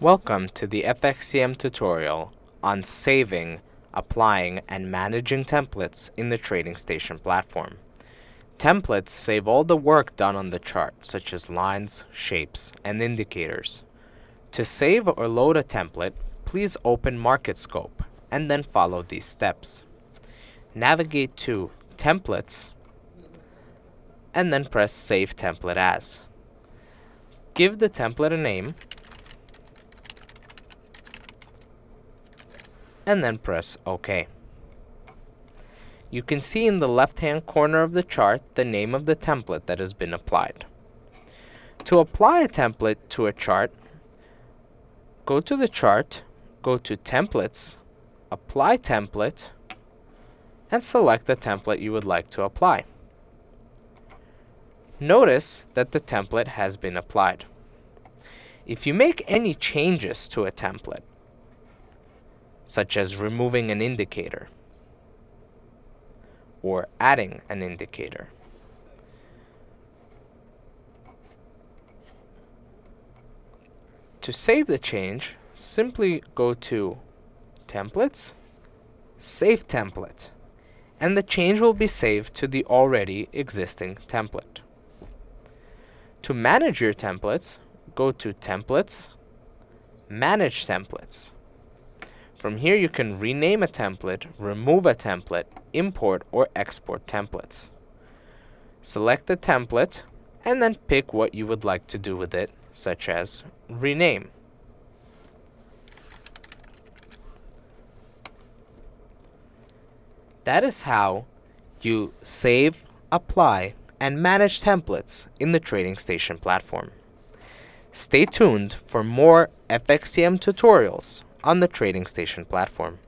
Welcome to the FXCM tutorial on saving, applying, and managing templates in the Trading Station platform. Templates save all the work done on the chart, such as lines, shapes, and indicators. To save or load a template, please open MarketScope and then follow these steps. Navigate to Templates and then press Save Template As. Give the template a name and then press OK. You can see in the left hand corner of the chart the name of the template that has been applied. To apply a template to a chart, go to the chart, go to Templates, Apply Template, and select the template you would like to apply. Notice that the template has been applied. If you make any changes to a template, such as removing an indicator or adding an indicator. To save the change, simply go to Templates, Save Template, and the change will be saved to the already existing template. To manage your templates, go to Templates, Manage Templates. From here, you can rename a template, remove a template, import or export templates. Select the template and then pick what you would like to do with it, such as rename. That is how you save, apply, and manage templates in the Trading Station platform. Stay tuned for more FXCM tutorials on the trading station platform.